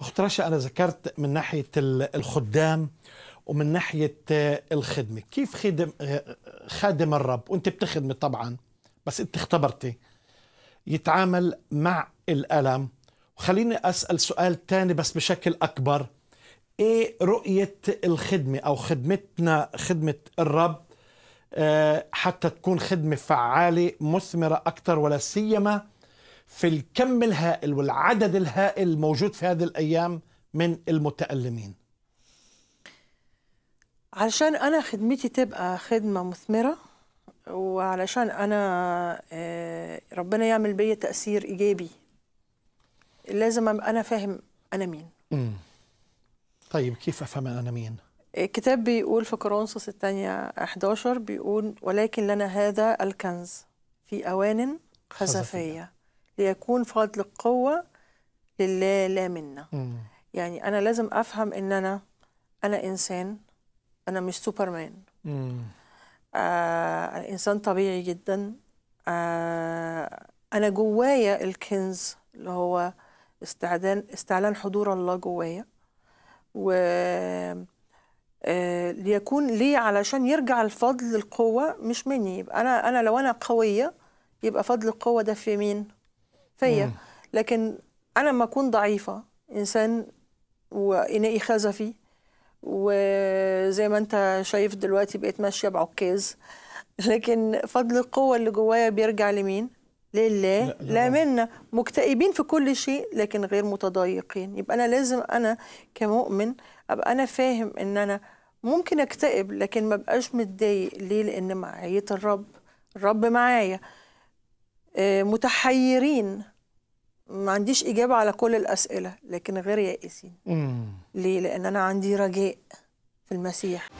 اخت رشا انا ذكرت من ناحيه الخدام ومن ناحيه آه، الخدمه كيف خدم آه، خادم الرب وانت بتخدمي طبعا بس انت اختبرتي يتعامل مع الالم وخليني اسال سؤال تاني بس بشكل اكبر ايه رؤيه الخدمه او خدمتنا خدمه الرب آه، حتى تكون خدمه فعاله مثمره اكثر ولا سيما في الكم الهائل والعدد الهائل الموجود في هذه الايام من المتالمين علشان انا خدمتي تبقى خدمه مثمره وعلشان انا آه، ربنا يعمل بيا تاثير ايجابي لازم ابقى انا فاهم انا مين مم. طيب كيف افهم انا مين الكتاب آه، بيقول في كورنثوس الثانية 11 بيقول ولكن لنا هذا الكنز في أوان خزفية ليكون فضل القوة لله لا منا يعني أنا لازم أفهم إن أنا أنا إنسان أنا مش سوبرمان آه أنا إنسان طبيعي جدا آه أنا جوايا الكنز اللي هو استعلان استعلان حضور الله جوايا و آه، ليكون ليه علشان يرجع الفضل القوة مش مني يبقى أنا أنا لو أنا قوية يبقى فضل القوة ده في مين؟ فيا لكن انا لما اكون ضعيفه انسان وانائي خزفي وزي ما انت شايف دلوقتي بقيت ماشيه بعكاز لكن فضل القوه اللي جوايا بيرجع لمين لله لا, لا, لا منا مكتئبين في كل شيء لكن غير متضايقين يبقى انا لازم انا كمؤمن ابقى انا فاهم ان انا ممكن اكتئب لكن ما بقاش متضايق ليه لان معيه الرب الرب معايا آه، متحيرين ما عنديش إجابة على كل الأسئلة لكن غير يائسين ليه؟ لأن أنا عندي رجاء في المسيح